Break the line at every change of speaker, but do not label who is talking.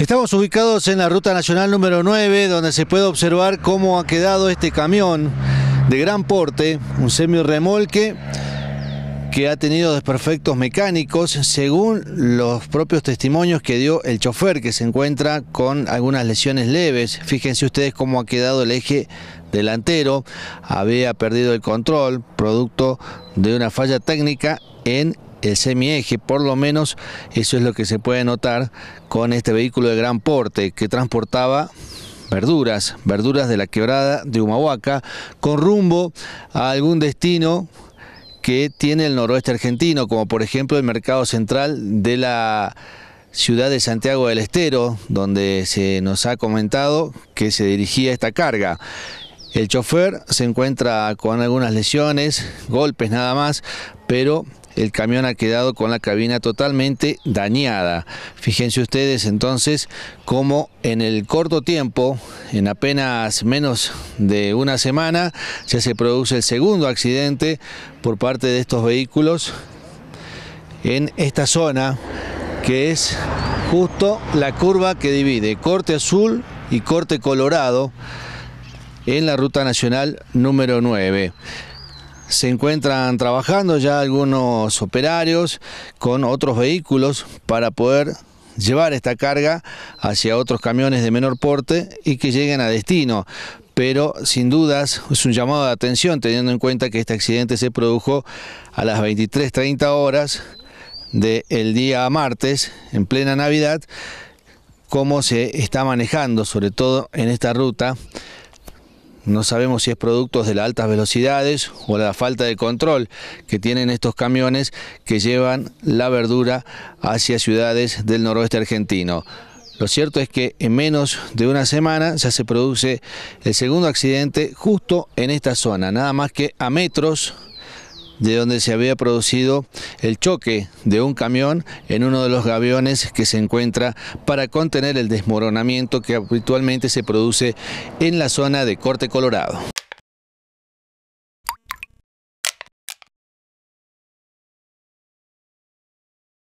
Estamos ubicados en la ruta nacional número 9, donde se puede observar cómo ha quedado este camión de gran porte, un semirremolque que ha tenido desperfectos mecánicos según los propios testimonios que dio el chofer que se encuentra con algunas lesiones leves. Fíjense ustedes cómo ha quedado el eje delantero, había perdido el control producto de una falla técnica en el semieje, por lo menos eso es lo que se puede notar con este vehículo de gran porte que transportaba verduras, verduras de la quebrada de Humahuaca, con rumbo a algún destino que tiene el noroeste argentino, como por ejemplo el mercado central de la ciudad de Santiago del Estero, donde se nos ha comentado que se dirigía esta carga. El chofer se encuentra con algunas lesiones, golpes nada más, pero el camión ha quedado con la cabina totalmente dañada. Fíjense ustedes entonces cómo en el corto tiempo, en apenas menos de una semana, ya se produce el segundo accidente por parte de estos vehículos en esta zona que es justo la curva que divide corte azul y corte colorado en la ruta nacional número 9 se encuentran trabajando ya algunos operarios con otros vehículos para poder llevar esta carga hacia otros camiones de menor porte y que lleguen a destino. Pero sin dudas es un llamado de atención teniendo en cuenta que este accidente se produjo a las 23.30 horas del día martes, en plena Navidad, cómo se está manejando, sobre todo en esta ruta, no sabemos si es producto de las altas velocidades o la falta de control que tienen estos camiones que llevan la verdura hacia ciudades del noroeste argentino. Lo cierto es que en menos de una semana ya se produce el segundo accidente justo en esta zona, nada más que a metros de donde se había producido el choque de un camión en uno de los gaviones que se encuentra para contener el desmoronamiento que habitualmente se produce en la zona de Corte Colorado.